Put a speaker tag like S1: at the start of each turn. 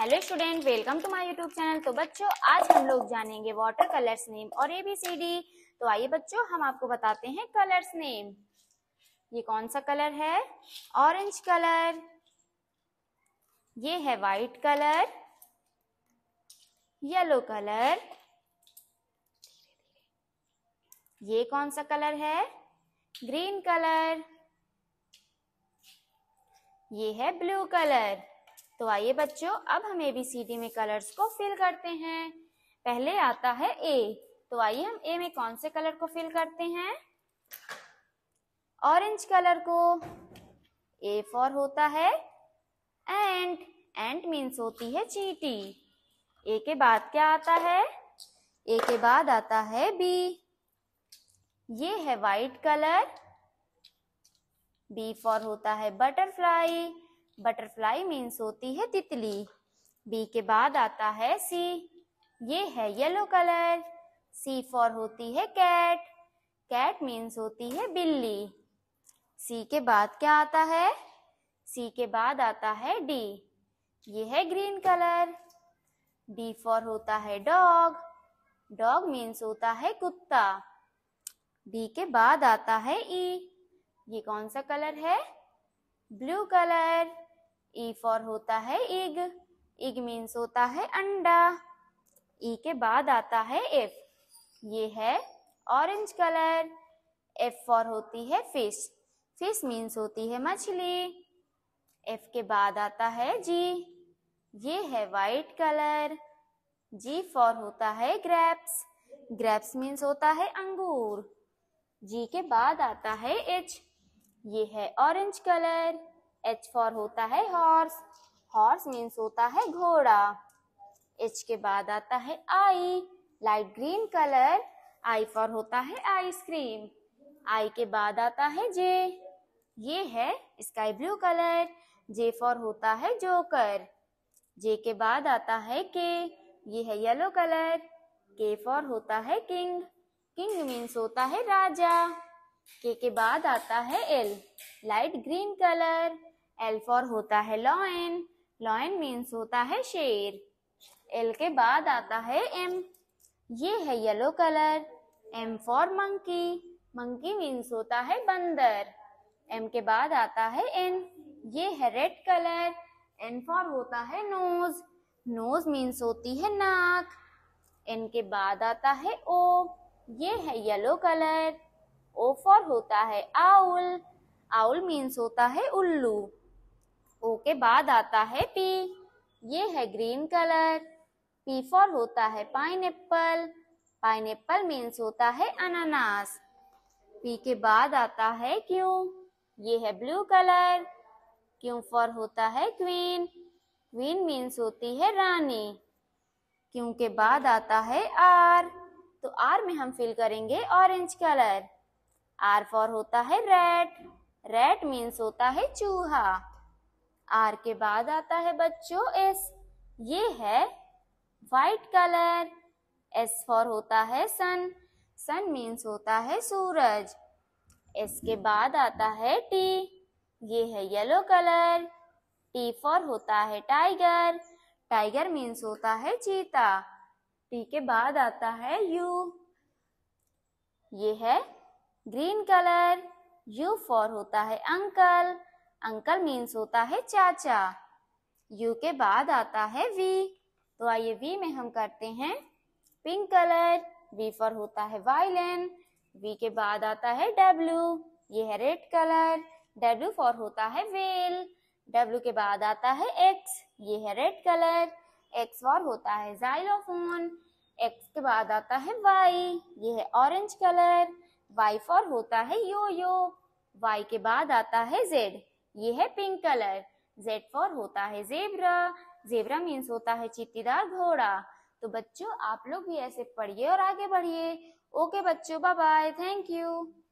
S1: Hello student welcome to my YouTube channel तो बच्चों आज हम लोग जानेंगे वाटर कलर्स नेम और एबीसीडी तो आइए बच्चों हम आपको बताते हैं कलर्स नेम ये कौन सा कलर है ऑरेंज कलर ये है वाइट कलर येलो कलर ये कौन सा कलर है ग्रीन कलर ये है ब्लू कलर तो आइए बच्चों अब हम एबीसीडी में कलर्स को फिल करते हैं पहले आता है ए तो आइए हम ए में कौन से कलर को फिल करते हैं ऑरेंज कलर को ए फॉर होता है एंट एंट मीन्स होती है चीटी ए के बाद क्या आता है ए के बाद आता है बी ये है वाइट कलर बी फॉर होता है बटरफ्लाई बटरफ्लाई मीन्स होती है तितली बी के बाद आता है सी ये है येलो कलर सी फॉर होती है कैट कैट मीन्स होती है बिल्ली सी के बाद क्या आता है सी के बाद आता है डी ये है ग्रीन कलर डी फॉर होता है डॉग डॉग मीन्स होता है कुत्ता डी के बाद आता है ई e. ये कौन सा कलर है blue colour E e for होता है इग इग मीन्स होता है अंडा ई e के बाद आता है एफ ये है ऑरेंज कलर एफ फॉर होती है फिश फिश मीन्स होती है मछली एफ के बाद आता है जी ये है वाइट कलर जी फॉर होता है ग्रेप्स ग्रेप्स मीन्स होता है अंगूर जी के बाद आता है एच ये है ऑरेंज कलर एच फॉर होता है हॉर्स हॉर्स मीन्स होता है घोड़ा एच के बाद आता है I light green colour I for होता है आइसक्रीम आई के बाद आता है जे ये है sky blue colour J for होता है जोकर जे के बाद आता है के ये है येलो कलर के फॉर होता है किंग किंग मीन्स होता है राजा के के बाद आता है L light green colour L for होता है लॉयन लॉयन मीन्स होता है शेर एल के बाद आता है एम ये है yellow colour M for monkey monkey means होता है बंदर एम के बाद आता है एन ये है रेड कलर एन फॉर होता है नोज नोज मीन्स होती है नाक एन के बाद आता है ओ ये है येलो कलर ओ फॉर होता है आउल आउल मीन्स होता है उल्लू ओ के बाद आता है पी ये है ग्रीन कलर पी फॉर होता है pineapple pineapple means होता है अनानास पी के बाद आता है क्यू ये है ब्लू कलर क्यू फॉर होता है क्वीन क्वीन मीन्स होती है रानी क्यू के बाद आता है आर तो आर में हम फिल करेंगे ऑरेंज कलर आर फॉर होता है रेड रेड मीन्स होता है चूहा आर के बाद आता है बच्चों एस ये है वाइट कलर एस फॉर होता है सन सन मीन्स होता है सूरज एस के बाद आता है टी ये है येलो कलर टी फॉर होता है टाइगर टाइगर मीन्स होता है चीता टी के बाद आता है यू ये है ग्रीन कलर यू फॉर होता है अंकल अंकल मीन्स होता है चाचा यू के बाद आता है वी तो आइए वी में हम करते हैं पिंक कलर वी फॉर होता है वायलन वी के बाद आता है डब्ल्यू ये है रेड कलर डब्ल्यू फॉर होता है वेल डब्ल्यू के बाद आता है एक्स ये है रेड कलर एक्स फॉर होता है जाइलोफोन एक्स के बाद आता है वाई ये है ऑरेंज कलर वाई फॉर होता है यो यो वाई के बाद आता है जेड ये है पिंक कलर जेड फॉर होता है जेबरा जेबरा मीन्स होता है चित्तीदार घोड़ा तो बच्चों आप लोग भी ऐसे पढ़िए और आगे बढ़िए ओके बच्चों बाय बाय थैंक यू